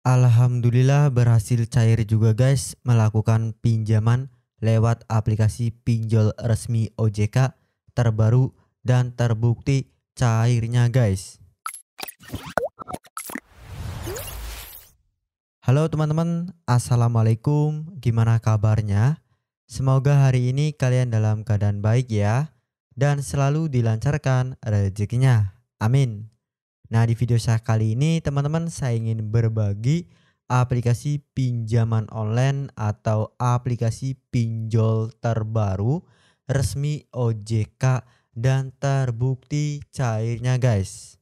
Alhamdulillah berhasil cair juga guys melakukan pinjaman lewat aplikasi pinjol resmi OJK terbaru dan terbukti cairnya guys. Halo teman-teman, Assalamualaikum, gimana kabarnya? Semoga hari ini kalian dalam keadaan baik ya dan selalu dilancarkan rezekinya. Amin. Nah, di video saya kali ini teman-teman saya ingin berbagi aplikasi pinjaman online atau aplikasi pinjol terbaru resmi OJK dan terbukti cairnya guys.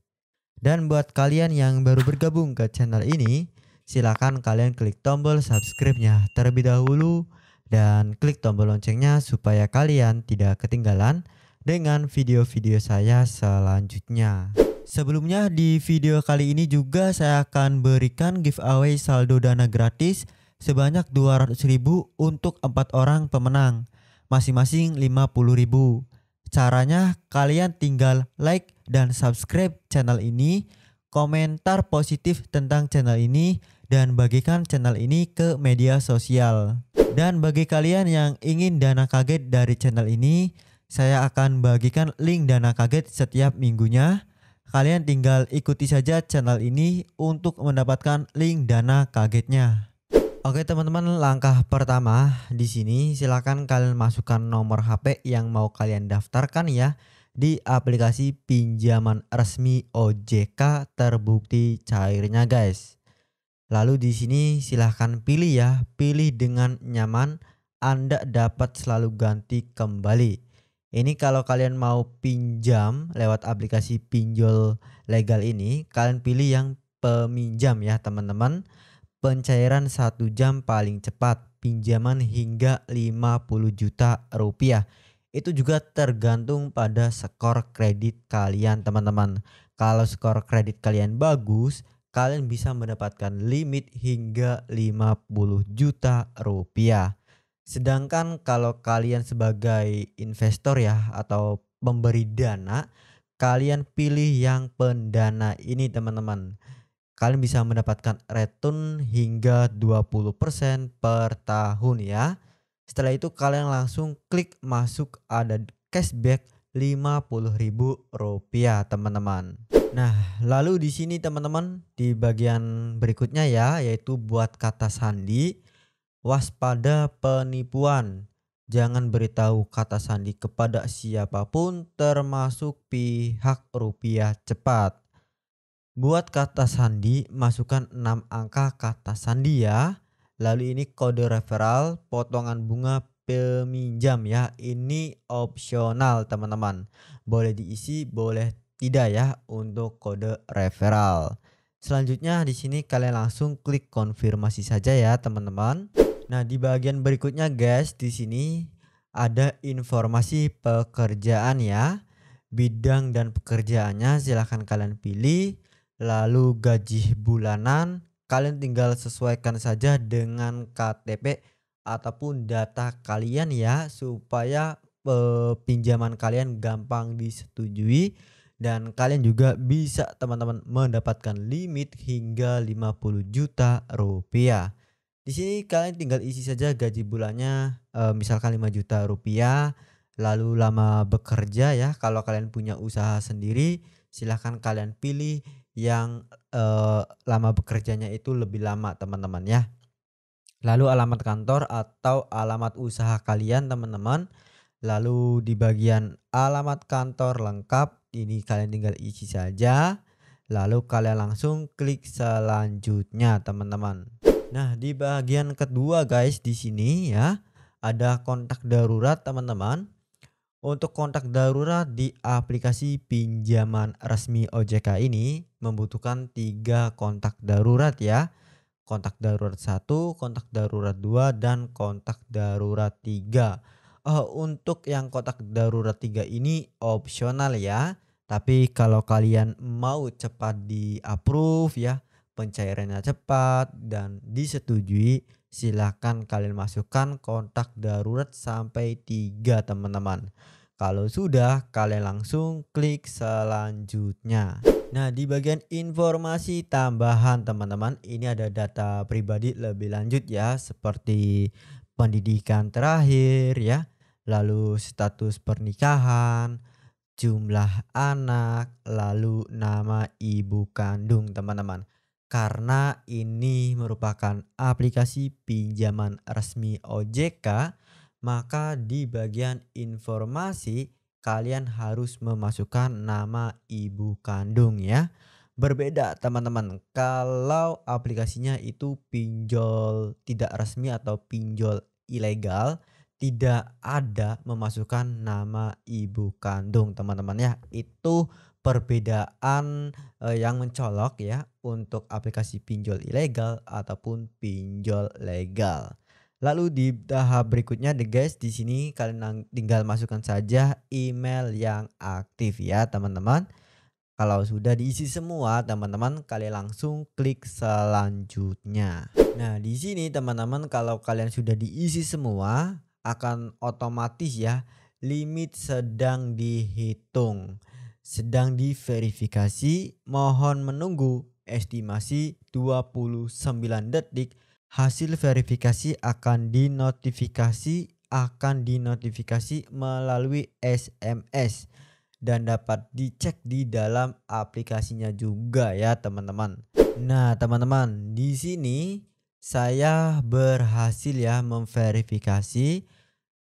Dan buat kalian yang baru bergabung ke channel ini, silahkan kalian klik tombol subscribe-nya terlebih dahulu dan klik tombol loncengnya supaya kalian tidak ketinggalan dengan video-video saya selanjutnya. Sebelumnya di video kali ini juga saya akan berikan giveaway saldo dana gratis sebanyak 200.000 untuk 4 orang pemenang, masing-masing 50.000. Caranya kalian tinggal like dan subscribe channel ini, komentar positif tentang channel ini, dan bagikan channel ini ke media sosial. Dan bagi kalian yang ingin dana kaget dari channel ini, saya akan bagikan link dana kaget setiap minggunya Kalian tinggal ikuti saja channel ini untuk mendapatkan link dana kagetnya. Oke teman-teman, langkah pertama di sini silakan kalian masukkan nomor HP yang mau kalian daftarkan ya di aplikasi pinjaman resmi OJK terbukti cairnya guys. Lalu di sini silahkan pilih ya, pilih dengan nyaman. Anda dapat selalu ganti kembali. Ini kalau kalian mau pinjam lewat aplikasi pinjol legal ini, kalian pilih yang peminjam ya teman-teman. Pencairan satu jam paling cepat, pinjaman hingga 50 juta rupiah. Itu juga tergantung pada skor kredit kalian teman-teman. Kalau skor kredit kalian bagus, kalian bisa mendapatkan limit hingga 50 juta rupiah. Sedangkan kalau kalian sebagai investor ya atau pemberi dana, kalian pilih yang pendana ini teman-teman. Kalian bisa mendapatkan return hingga 20% per tahun ya. Setelah itu kalian langsung klik masuk ada cashback Rp50.000 teman-teman. Nah, lalu di sini teman-teman di bagian berikutnya ya yaitu buat kata sandi waspada penipuan. Jangan beritahu kata sandi kepada siapapun termasuk pihak rupiah cepat. Buat kata sandi masukkan 6 angka kata sandi ya. Lalu ini kode referral potongan bunga peminjam ya. Ini opsional teman-teman. Boleh diisi, boleh tidak ya untuk kode referral. Selanjutnya di sini kalian langsung klik konfirmasi saja ya teman-teman. Nah, di bagian berikutnya guys, di sini ada informasi pekerjaan ya. Bidang dan pekerjaannya silahkan kalian pilih. Lalu gaji bulanan, kalian tinggal sesuaikan saja dengan KTP ataupun data kalian ya supaya eh, pinjaman kalian gampang disetujui dan kalian juga bisa teman-teman mendapatkan limit hingga 50 juta rupiah. Di sini kalian tinggal isi saja gaji bulannya e, misalkan 5 juta rupiah lalu lama bekerja ya kalau kalian punya usaha sendiri silahkan kalian pilih yang e, lama bekerjanya itu lebih lama teman-teman ya lalu alamat kantor atau alamat usaha kalian teman-teman lalu di bagian alamat kantor lengkap ini kalian tinggal isi saja lalu kalian langsung klik selanjutnya teman-teman Nah, di bagian kedua guys di sini ya ada kontak darurat teman-teman. Untuk kontak darurat di aplikasi pinjaman resmi OJK ini membutuhkan tiga kontak darurat ya. Kontak darurat 1, kontak darurat 2, dan kontak darurat 3. Oh, eh, untuk yang kontak darurat 3 ini opsional ya. Tapi kalau kalian mau cepat di approve ya, pencairannya cepat dan disetujui, silahkan kalian masukkan kontak darurat sampai tiga teman-teman. Kalau sudah, kalian langsung klik selanjutnya. Nah, di bagian informasi tambahan teman-teman, ini ada data pribadi lebih lanjut ya, seperti pendidikan terakhir ya, lalu status pernikahan, jumlah anak, lalu nama ibu kandung teman-teman karena ini merupakan aplikasi pinjaman resmi OJK, maka di bagian informasi kalian harus memasukkan nama ibu kandung ya. Berbeda teman-teman kalau aplikasinya itu pinjol tidak resmi atau pinjol ilegal tidak ada memasukkan nama ibu kandung teman-teman ya. Itu perbedaan uh, yang mencolok ya untuk aplikasi pinjol ilegal ataupun pinjol legal. Lalu di tahap berikutnya deh guys, di sini kalian tinggal masukkan saja email yang aktif ya teman-teman. Kalau sudah diisi semua, teman-teman kalian langsung klik selanjutnya. Nah, di sini teman-teman kalau kalian sudah diisi semua akan otomatis ya limit sedang dihitung sedang diverifikasi. Mohon menunggu estimasi 29 detik hasil verifikasi akan dinotifikasi akan dinotifikasi melalui SMS dan dapat dicek di dalam aplikasinya juga ya teman-teman. Nah, teman-teman, di sini saya berhasil ya memverifikasi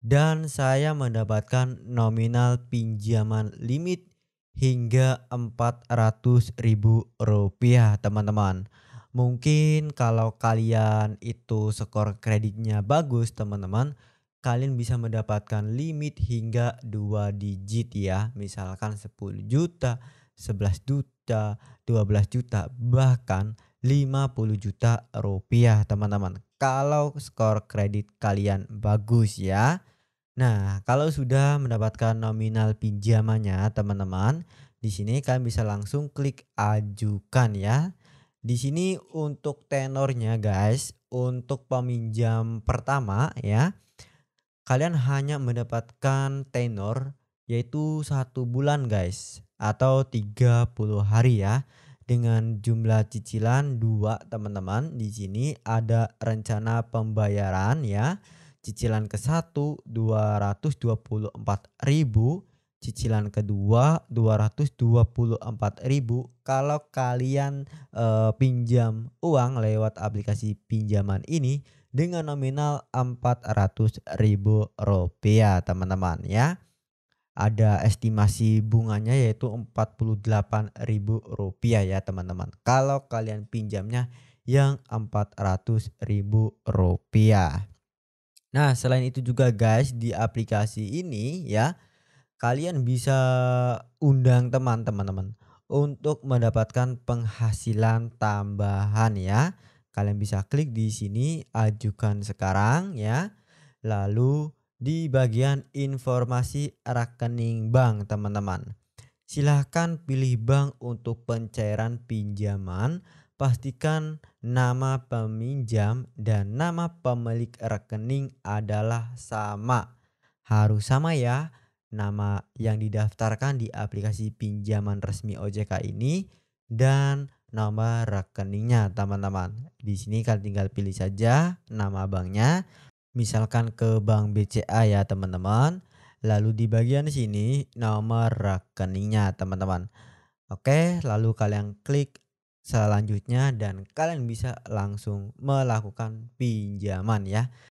dan saya mendapatkan nominal pinjaman limit hingga empat ratus ribu rupiah teman-teman. Mungkin kalau kalian itu skor kreditnya bagus teman-teman, kalian bisa mendapatkan limit hingga dua digit ya. Misalkan 10 juta, 11 juta, 12 juta, bahkan 50 juta rupiah teman-teman. Kalau skor kredit kalian bagus ya. Nah, kalau sudah mendapatkan nominal pinjamannya, teman-teman, di sini kalian bisa langsung klik ajukan ya. Di sini untuk tenornya guys, untuk peminjam pertama ya, kalian hanya mendapatkan tenor yaitu satu bulan guys atau 30 hari ya dengan jumlah cicilan dua teman-teman di sini ada rencana pembayaran ya cicilan ke satu dua ratus dua puluh empat ribu cicilan kedua dua dua ratus puluh empat ribu. kalau kalian e, pinjam uang lewat aplikasi pinjaman ini dengan nominal empat ratus ribu rupiah teman-teman ya ada estimasi bunganya yaitu empat puluh delapan ribu rupiah ya teman-teman kalau kalian pinjamnya yang empat ratus ribu rupiah Nah, selain itu juga guys, di aplikasi ini ya, kalian bisa undang teman-teman untuk mendapatkan penghasilan tambahan ya. Kalian bisa klik di sini ajukan sekarang ya. Lalu di bagian informasi rekening bank teman-teman. Silahkan pilih bank untuk pencairan pinjaman pastikan nama peminjam dan nama pemilik rekening adalah sama. Harus sama ya. Nama yang didaftarkan di aplikasi pinjaman resmi OJK ini dan nama rekeningnya, teman-teman. Di sini kalian tinggal pilih saja nama banknya, misalkan ke bank BCA ya, teman-teman. Lalu di bagian sini nomor rekeningnya, teman-teman. Oke, lalu kalian klik selanjutnya dan kalian bisa langsung melakukan pinjaman ya.